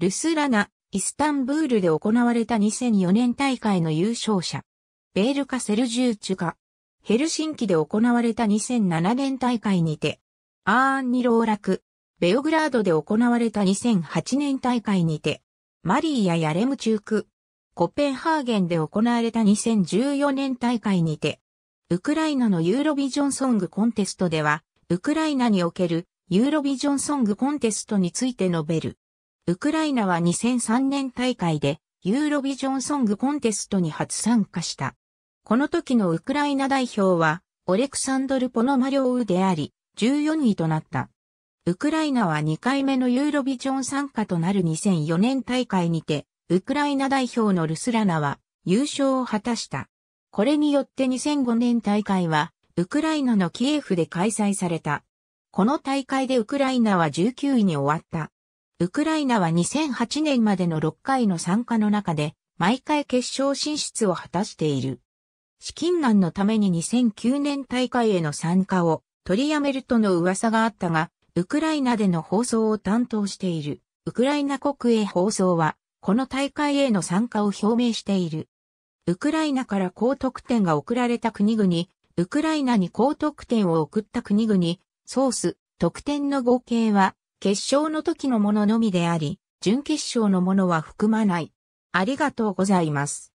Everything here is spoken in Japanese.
ルスラナ、イスタンブールで行われた2004年大会の優勝者、ベールカ・セルジューチュカ、ヘルシンキで行われた2007年大会にて、アーンニローラク。ベオグラードで行われた2008年大会にて、マリーやヤレムチューク、コペンハーゲンで行われた2014年大会にて、ウクライナのユーロビジョンソングコンテストでは、ウクライナにおけるユーロビジョンソングコンテストについて述べる。ウクライナは2003年大会でユーロビジョンソングコンテストに初参加した。この時のウクライナ代表はオレクサンドル・ポノマリョウであり、14位となった。ウクライナは2回目のユーロビジョン参加となる2004年大会にて、ウクライナ代表のルスラナは優勝を果たした。これによって2005年大会は、ウクライナのキエフで開催された。この大会でウクライナは19位に終わった。ウクライナは2008年までの6回の参加の中で、毎回決勝進出を果たしている。資金難のために2009年大会への参加を取りやめるとの噂があったが、ウクライナでの放送を担当している、ウクライナ国営放送は、この大会への参加を表明している。ウクライナから高得点が送られた国々、ウクライナに高得点を送った国々、ソース、得点の合計は決勝の時のもののみであり、準決勝のものは含まない。ありがとうございます。